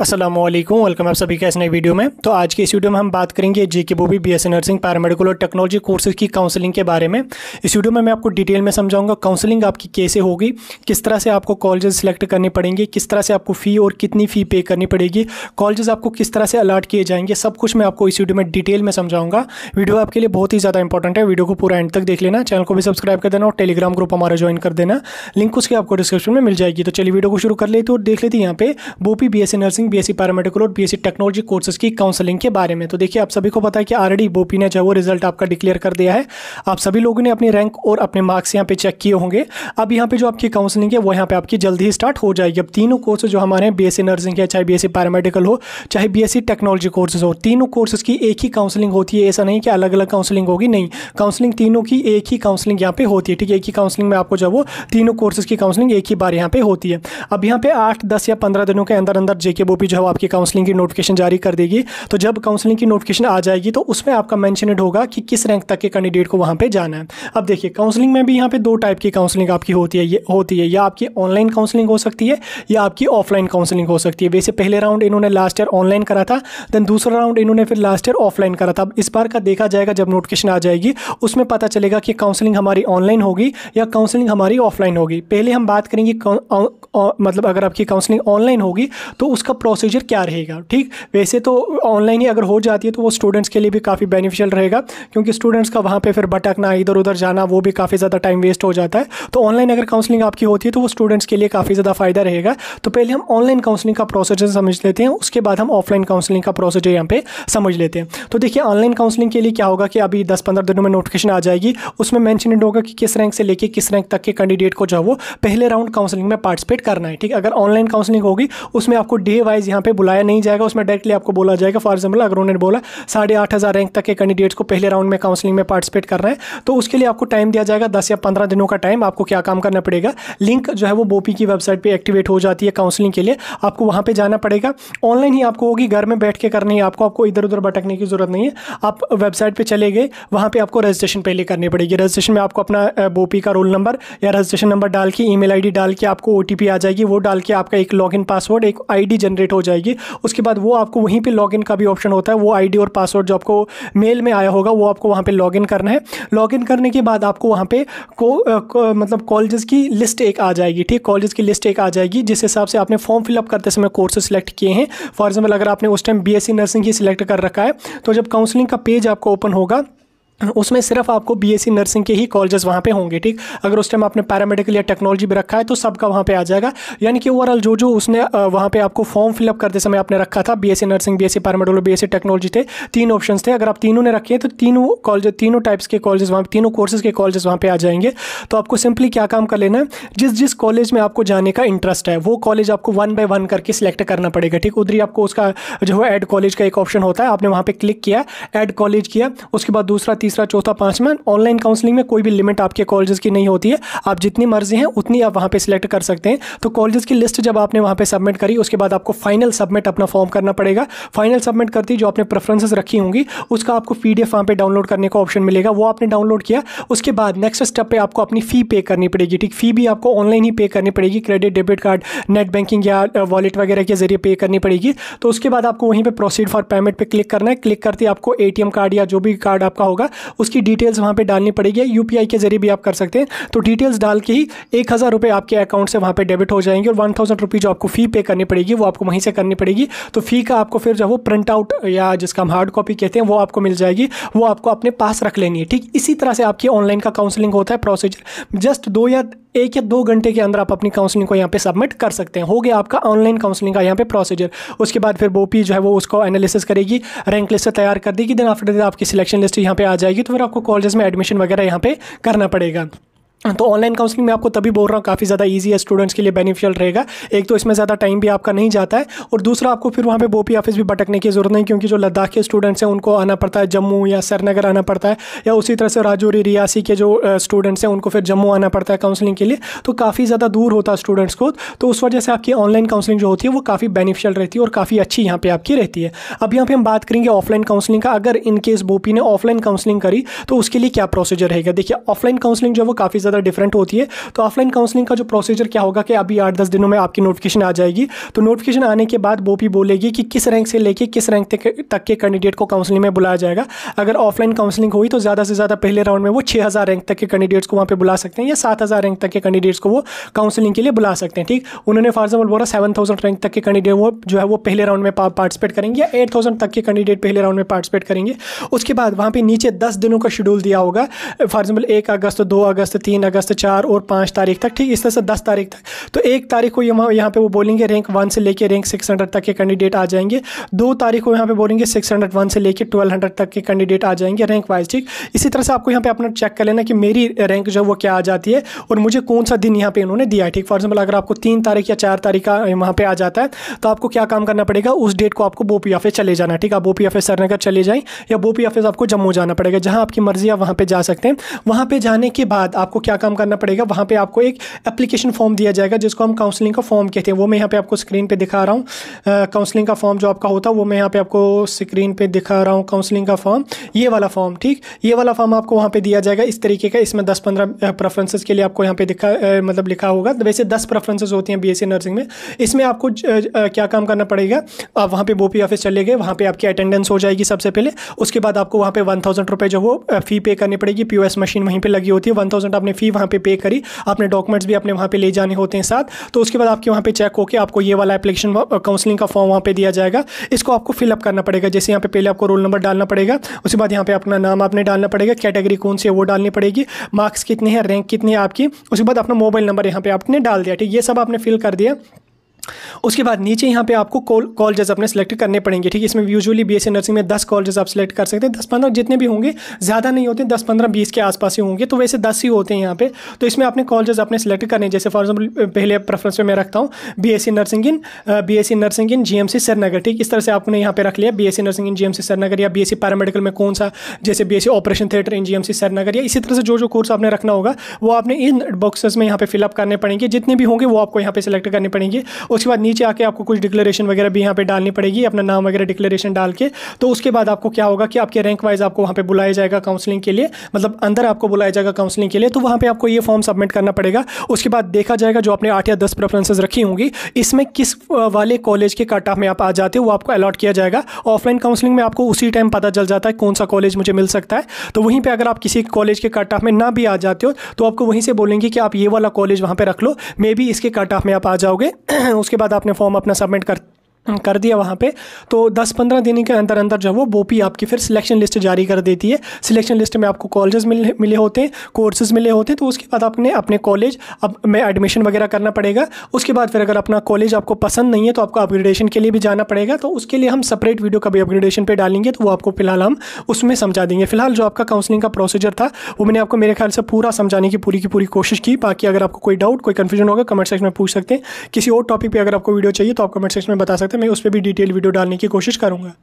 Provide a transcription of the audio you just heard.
Aslam welcome आप सभी का इस नए वीडियो में तो आज के इस वीडियो में हम बात करेंगे J K BOPEE B S nursing paramedical और टेक्नोलॉजी कोर्सेज की काउंसलिंग के बारे में इस वीडियो में मैं आपको डिटेल में समझाऊंगा काउंसलिंग आपकी कैसे होगी किस तरह से आपको कॉलेजेस सेलेक्ट करनी पड़ेंगे किस तरह से आपको फ़ी और कितनी फ़ी पे करनी पड़ेगी कॉलेजेस आपको किस तरह से अलाट किए जाएंगे सब कुछ मैं आपको इस वीडियो में डिटेल में समझाऊंगा वीडियो आपके लिए बहुत ही ज़्यादा इंपॉर्टेंट है वीडियो को पूरा एंड तक देख लेना चैनल को भी सब्सक्राइब कर देना और टेलीग्राम ग्रुप हमारा ज्वाइन कर देना लिंक उसके आपको डिस्क्रिप्शन में मिल जाएगी तो चलिए वीडियो को शुरू कर लेते और देख लेते यहाँ पे BOPEE B nursing engineering BSc paramedical और बीएससी टेक्नोलॉजी कोर्सेज की काउंसलिंग के बारे में तो देखिए आप सभी को पता है कि ऑलरेडी बोपी ने जो वो रिजल्ट आपका डिक्लेयर कर दिया है आप सभी लोगों ने अपनी रैंक और अपने मार्क्स यहाँ पे चेक किए होंगे अब यहाँ पे जो आपकी काउंसलिंग है वो यहाँ पे आपकी जल्दी ही स्टार्ट हो जाएगी अब तीनों कोर्स जो हमारे हैं सी नर्सिंग है चाहे बीएससी पैरामेडिकल हो चाहे सी टेक्नोलॉजी कोर्सेज हो तीनों कोर्सेज की एक ही काउंसलिंग होती है ऐसा नहीं कि अलग अलग काउंसलिंग होगी नहीं काउंसलिंग तीनों की एक ही काउंसलिंग यहाँ पे होती है ठीक है एक ही काउंसलिंग में आपको जो वो तीनों कोर्सेज की काउंसलिंग एक ही बार यहाँ पे होती है अब यहाँ पे आठ दस या पंद्रह दिनों के अंदर अंदर जेके आईओपी जो है आपकी काउंसलिंग की नोटिफिकेशन जारी कर देगी तो जब काउंसलिंग की नोटिफिकेशन आ जाएगी तो उसमें आपका मैंशनड होगा कि किस रैंक तक के कैंडिडेट को वहाँ पर जाना है अब देखिए काउंसलिंग में भी यहाँ पर दो टाइप की काउंसलिंग आपकी होती है ये होती है या आपकी ऑनलाइन काउंसलिंग हो सकती है या आपकी ऑफलाइन काउंसलिंग हो सकती है वैसे पहले राउंड इन्होंने लास्ट ईयर ऑनलाइन करा था देन दूसरा राउंड इन्होंने फिर लास्ट ईयर ऑफलाइन करा था अब इस बार का देखा जाएगा जब नोटिफिकेशन आ जाएगी उसमें पता चलेगा कि काउंसलिंग हमारी ऑनलाइन होगी या काउंसलिंग हमारी ऑफलाइन होगी पहले हम बात करेंगे मतलब अगर आपकी काउंसलिंग ऑनलाइन होगी तो उसका प्रोसीजर क्या रहेगा ठीक वैसे तो ऑनलाइन ही अगर हो जाती है तो वो स्टूडेंट्स के लिए भी काफ़ी बेनिफिशियल रहेगा क्योंकि स्टूडेंट्स का वहाँ पर फिर भटकना इधर उधर जाना वो भी काफ़ी ज़्यादा टाइम वेस्ट हो जाता है तो ऑनलाइन अगर काउंसलिंग आपकी होती है तो वो स्टूडेंट्स के लिए काफ़ी ज़्यादा फ़ायदा रहेगा तो पहले हम ऑनलाइन काउंसलिंग का प्रोसीजर समझ लेते हैं उसके बाद हम ऑफलाइन काउंसलिंग का प्रोसीजर यहाँ पे समझ लेते हैं तो देखिए ऑनलाइन काउंसलिंग के लिए क्या होगा कि अभी दस पंद्रह दिनों में नोटिफिकेशन आ जाएगी उसमें मैंशनड होगा कि किस रैंक से लेके किस रैंक तक के कैंडिडेट को जो है वो पहले राउंड काउंसलिंग में पार्टिसिपेट करना है ठीक अगर ऑनलाइन काउंसलिंग होगी उसमें आपको डे वाइज प्राइस यहाँ पे बुलाया नहीं जाएगा उसमें डायरेक्टली आपको बोला जाएगा फॉर एग्जाम्पल अगर उन्होंने बोला साढ़े आठ हज़ार रैंक तक के कैंडिडेट्स को पहले राउंड में काउंसलिंग में पार्टिसिपेट कर रहे हैं तो उसके लिए आपको टाइम दिया जाएगा दस या पंद्रह दिनों का टाइम आपको क्या काम करना पड़ेगा लिंक जो है वो बोपी की वेबसाइट पर एक्टिवेट हो जाती है काउंसलिंग के लिए आपको वहाँ पर जाना पड़ेगा ऑनलाइन ही आपको होगी घर में बैठ के करनी है आपको आपको इधर उधर भटकने की ज़रूरत नहीं है आप वेबसाइट पर चले गए वहाँ पर आपको रजिस्ट्रेशन पहले करनी पड़ेगी रजिस्ट्रेशन में आपको अपना बोपी का रोल नंबर या रजिस्ट्रेशन नंबर डाल के ई मेल डाल के आपको ओ आ जाएगी वो डाल के आपका एक लॉग पासवर्ड एक आई डी जनरेट जनरेट हो जाएगी उसके बाद वो आपको वहीं पे लॉगिन का भी ऑप्शन होता है वो आईडी और पासवर्ड जो आपको मेल में आया होगा वो आपको वहाँ पे लॉगिन करना है लॉगिन करने के बाद आपको वहाँ पे को, आ, को मतलब कॉलेजेस की लिस्ट एक आ जाएगी ठीक कॉलेजेस की लिस्ट एक आ जाएगी जिस हिसाब से आपने फॉर्म फिलअप करते समय कोर्सेज सेलेक्ट किए हैं फॉर एग्जाम्पल अगर आपने उस टाइम बी नर्सिंग ही सिलेक्ट कर रखा है तो जब काउंसलिंग का पेज आपको ओपन होगा उसमें सिर्फ आपको सी नर्सिंग के ही कॉलेजेस वहाँ पे होंगे ठीक अगर उस टाइम आपने पैरामेडिकल या टेक्नोलॉजी भी रखा है तो सबका वहाँ पे आ जाएगा यानी कि ओवरऑल जो जो उसने वहाँ पे आपको फॉर्म फिलअप करते समय आपने रखा था C nursing B BSc paramedical BSc technology थे तीन ऑप्शन थे अगर आप तीनों ने रखे हैं तो तीनों कॉलेज तीनों टाइप्स के कॉलेज वहाँ तीनों कोर्सेज के कॉलेज वहाँ पर आ जाएंगे तो आपको सिंपली क्या काम कर लेना है जिस जिस कॉलेज में आपको जाने का इंटरेस्ट है वो कॉलेज आपको वन बाय वन करके सिलेक्ट करना पड़ेगा ठीक उधर ही आपको उसका जो है एड कॉलेज का एक ऑप्शन होता है आपने वहाँ पर क्लिक किया एड कॉलेज किया उसके बाद दूसरा तीसरा चौथा पांचवा ऑनलाइन काउंसलिंग में कोई भी लिमिट आपके कॉलेज की नहीं होती है आप जितनी मर्जी हैं उतनी आप वहाँ पर सिलेक्ट कर सकते हैं तो कॉलेज की लिस्ट जब आपने वहाँ पर सबमिट करी उसके बाद आपको फाइनल सबमिट अपना फॉर्म करना पड़ेगा फाइनल सबमिट करती जो आपने प्रेफरेंसेस रखी होंगी उसका आपको पी डी वहाँ पर डाउनलोड करने का ऑप्शन मिलेगा वो आपने डाउनलोड किया उसके बाद नेक्स्ट स्टेप पर आपको अपनी फ़ी पे करनी पड़ेगी ठीक फ़ी भी आपको ऑनलाइन ही पे करनी पड़ेगी credit debit card net banking या वॉलेट uh, वगैरह के जरिए पे करनी पड़ेगी तो उसके बाद आपको वहीं पर प्रोसीड फॉर पेमेंट पे क्लिक करना है क्लिक करते आपको ए कार्ड या जो भी कार्ड आपका होगा उसकी डिटेल्स वहाँ पर डालनी पड़ेगी यू के जरिए भी आप कर सकते हैं तो डिटेल्स डाल के ही एक हज़ार रुपये आपके अकाउंट से वहाँ पर डेबिट हो जाएंगे और वन थाउजेंड रुपीज़ जो आपको फ़ी पे करनी पड़ेगी वो आपको वहीं से करनी पड़ेगी तो फ़ी का आपको फिर जो वो प्रिंट आउट या जिसका हम हार्ड कॉपी कहते हैं वो आपको मिल जाएगी वो आपको अपने पास रख लेनी है ठीक इसी तरह से आपकी ऑनलाइन का काउंसलिंग होता है प्रोसीजर जस्ट दो या एक या दो घंटे के अंदर आप अपनी काउंसलिंग को यहाँ पे सबमिट कर सकते हैं हो गया आपका ऑनलाइन काउंसलिंग का यहाँ पे प्रोसीजर उसके बाद फिर बोपी जो है वो उसको एनालिसिस करेगी रैंक लिस्ट से तैयार कर देगी देन आफ्टर दैट आपकी सिलेक्शन लिस्ट यहाँ पे आ जाएगी तो फिर आपको कॉलेज में एडमिशन वगैरह यहाँ पे करना पड़ेगा हाँ, तो ऑनलाइन काउंसलिंग में आपको तभी बोल रहा हूँ काफ़ी ज़्यादा ईजी है स्टूडेंट्स के लिए बेनिफिशियल रहेगा एक तो इसमें ज़्यादा टाइम भी आपका नहीं जाता है और दूसरा आपको फिर वहाँ पे बोपी ऑफिस भी भटकने की ज़रूरत नहीं क्योंकि जो लद्दाख के स्टूडेंट्स हैं उनको आना पड़ता है जम्मू या सरनगर आना पड़ता है या उसी तरह से राजौरी रियासी के जो स्टूडेंट्स हैं उनको फिर जम्मू आना पड़ता है काउंसलिंग के लिए तो काफ़ी ज़्यादा दूर होता है स्टूडेंट्स को तो उस वजह से आपकी ऑनलाइन काउंसलिंग जो होती है वो काफ़ी बेनिफिशियल रहती है और काफ़ी अच्छी यहाँ पर आपकी रहती है अब यहाँ पर हम बात करेंगे ऑफलाइन काउंसलिंग का अगर इनकेस बोपी ने ऑफलाइन काउंसलिंग करी तो उसके लिए क्या प्रोसीजर रहेगा देखिए ऑफलाइन काउंसलिंग जो है वो काफ़ी ज़्यादा डिफरेंट होती है तो ऑफलाइन काउंसलिंग का जो प्रोसीजर क्या होगा कि अभी आठ दस दिनों में आपकी नोटिफिकेशन आ जाएगी तो नोटिफिकेशन आने के बाद वो भी बोलेगी कि किस रैंक से लेके किस रैंक तक के कैंडिडेट को काउंसलिंग में बुलाया जाएगा अगर ऑफलाइन काउंसलिंग हुई तो ज़्यादा से ज़्यादा पहले राउंड में वो छः हज़ार रैंक तक के कैंडिडेट्स को वहाँ पर बुला सकते हैं या सात हज़ार रैंक तक के कैंडिडेट्स को वो काउंसलिंग के लिए बुला सकते हैं ठीक उन्होंने फॉर एग्जाम्पल बोला सेवन थाउजेंड रैंक तक के कैंडिडेट वो जो है वो पहले राउंड में पार्टिसिपेट करेंगे या एट थाउजेंड तक के कैंडिडेट पहले राउंड में पार्टिसिपेट करेंगे उसके बाद वहाँ पर नीचे दस दिनों का शेड्यूल दिया होगा फॉर एग्जाम्पल एक अगस्त दो अगस्त तीन तीन अगस्त चार और पाँच तारीख तक ठीक इस तरह से दस तारीख तक तो एक तारीख को यहाँ यहाँ पे वो बोलेंगे रैंक वन से लेके रैंक सिक्स हंड्रेड तक के कैंडिडेट आ जाएंगे दो तारीख को यहाँ पे बोलेंगे सिक्स हंड्रेड वन से लेके ट्वेल्व हंड्रेड तक के कैंडिडेट आ जाएंगे रैंक वाइज ठीक इसी तरह से आपको यहाँ पे अपना चेक कर लेना कि मेरी रैंक जो वो क्या आ जाती है और मुझे कौन सा दिन यहाँ पे इन्होंने दिया है ठीक फॉर एग्जाम्पल अगर आपको तीन तारीख या चार तारीख का वहाँ पर आ जाता है तो आपको क्या काम करना पड़ेगा उस डेट को आपको बोपी ऑफिस चले जाना ठीक आप बोपी ऑफिस श्रीनगर चले जाएँ या बोपी ऑफिस आपको जम्मू जाना पड़ेगा जहाँ आपकी मर्जी आप वहाँ पर जा सकते हैं वहाँ पर जाने के बाद आपको क्या काम करना पड़ेगा वहाँ पे आपको एक एप्लीकेशन फॉर्म दिया जाएगा जिसको हम काउंसलिंग का फॉर्म कहते हैं वो मैं यहाँ पे आपको स्क्रीन पे दिखा रहा हूँ काउंसलिंग का फॉर्म जो आपका होता है वो मैं यहाँ पे आपको स्क्रीन पे दिखा रहा हूँ काउंसलिंग का फॉर्म ये वाला फॉर्म ठीक ये वाला फॉर्म आपको वहाँ पर दिया जाएगा इस तरीके का इसमें दस पंद्रह प्रेफरेंसेज के लिए आपको यहाँ पे दिखा मतलब लिखा होगा वैसे दस प्रेफरेंसेज होती हैं बी नर्सिंग में इसमें आपको क्या काम करना पड़ेगा आप वहाँ पर बोपी ऑफिस चले गए वहाँ पर आपकी अटेंडेंस हो जाएगी सबसे पहले उसके बाद आपको वहाँ पर वन थाउजेंड रुपये जो वो फ़ी पे करनी पड़ेगी पी मशीन वहीं पर लगी होती है वन थाउजेंड आपने फ़ी वहाँ पे पे करी आपने डॉक्यूमेंट्स भी अपने वहाँ पे ले जाने होते हैं साथ तो उसके बाद आपके वहाँ पे चेक होकर आपको ये वाला एप्लीकेशन काउंसलिंग का फॉर्म वहाँ पे दिया जाएगा इसको आपको फिलअप करना पड़ेगा जैसे यहाँ पे पहले आपको रोल नंबर डालना पड़ेगा उसके बाद यहाँ पे अपना नाम आपने डालना पड़ेगा कैटेगरी कौन सी है वो डालनी पड़ेगी मार्क्स कितने हैं रैंक कितनी है आपकी उसके बाद अपना मोबाइल नंबर यहाँ पे आपने डाल दिया ठीक ये सब आपने फिल कर दिया उसके बाद नीचे यहाँ पे आपको कॉल कॉलेज अपने सेलेक्ट करने पड़ेंगे ठीक है इसमें यूजुअली बी नर्सिंग में दस कॉलेज आप सेलेक्ट कर सकते हैं दस पंद्रह जितने भी होंगे ज़्यादा नहीं होते दस पंद्रह बीस के आसपास ही होंगे तो वैसे दस ही होते हैं यहाँ पे तो इसमें अपने कॉलेज अपने सेलेक्ट करने जैसे फॉर एग्जाम्पल पहले प्रेफरेंस में मैं रखता हूँ B nursing in B nursing in G Srinagar ठीक इस तरह से आपने यहाँ पे रख लिया B nursing in G Srinagar या बी पैरामेडिकल में कौन सा जैसे B operation theatre in G Srinagar या इसी तरह से जो जो कोर्स आपने रखना होगा वो आपने इन बॉक्सेस में यहाँ पे फिलअप करने पड़ेंगे जितने भी होंगे वो आपको यहाँ पे सेलेक्ट करने पड़ेंगे उसके बाद नीचे आके आपको कुछ डिक्लेरेशन वगैरह भी यहाँ पे डालनी पड़ेगी अपना नाम वगैरह डिक्लेरेशन डाल के तो उसके बाद आपको क्या होगा कि आपके रैंक वाइज आपको वहाँ पे बुलाया जाएगा काउंसलिंग के लिए मतलब अंदर आपको बुलाया जाएगा काउंसलिंग के लिए तो वहाँ पर आपको ये फॉर्म सबमिट करना पड़ेगा उसके बाद देखा जाएगा जो आपने आठ या दस प्रेफरेंसेज रखी होंगी इसमें किस वाले कॉलेज के कट ऑफ में आप आ जाते हो वो आपको अलॉट किया जाएगा ऑफलाइन काउंसलिंग में आपको उसी टाइम पता चल जाता है कौन सा कॉलेज मुझे मिल सकता है तो वहीं पर अगर आप किसी कॉलेज के कट ऑफ में ना भी आ जाते हो तो आपको वहीं से बोलेंगे कि आप ये वाला कॉलेज वहाँ पर रख लो मे बी इसके कट ऑफ में आप आ जाओगे उसके बाद आपने फॉर्म अपना सबमिट कर कर दिया वहाँ पे तो 10-15 दिन के अंदर अंदर जो वो बोपी आपकी फिर सिलेक्शन लिस्ट जारी कर देती है सिलेक्शन लिस्ट में आपको कॉलेजेस मिले मिले होते हैं कोर्सेज मिले होते हैं तो उसके बाद आपने अपने कॉलेज अब में एडमिशन वगैरह करना पड़ेगा उसके बाद फिर अगर अपना कॉलेज आपको पसंद नहीं है तो आपको अपग्रेडेशन के लिए भी जाना पड़ेगा तो उसके लिए हम सेपरेट वीडियो कभी अपग्रेडेशन पर डालेंगे तो वो आपको फिलहाल हम उसमें समझा देंगे फिलहाल जो आपका काउंसलिंग का प्रोसीजर था वो मैंने आपको मेरे ख्याल से पूरा समझाने की पूरी की पूरी कोशिश की बाकी अगर आपको कोई डाउट कोई कन्फ्यूजन होगा कमेंट सेक्शन में पूछ सकते हैं किसी और टॉपिक पर अगर आपको वीडियो चाहिए तो आप कमेंट सेक्शन में बता सकते हैं मैं उस पर भी डिटेल वीडियो डालने की कोशिश करूँगा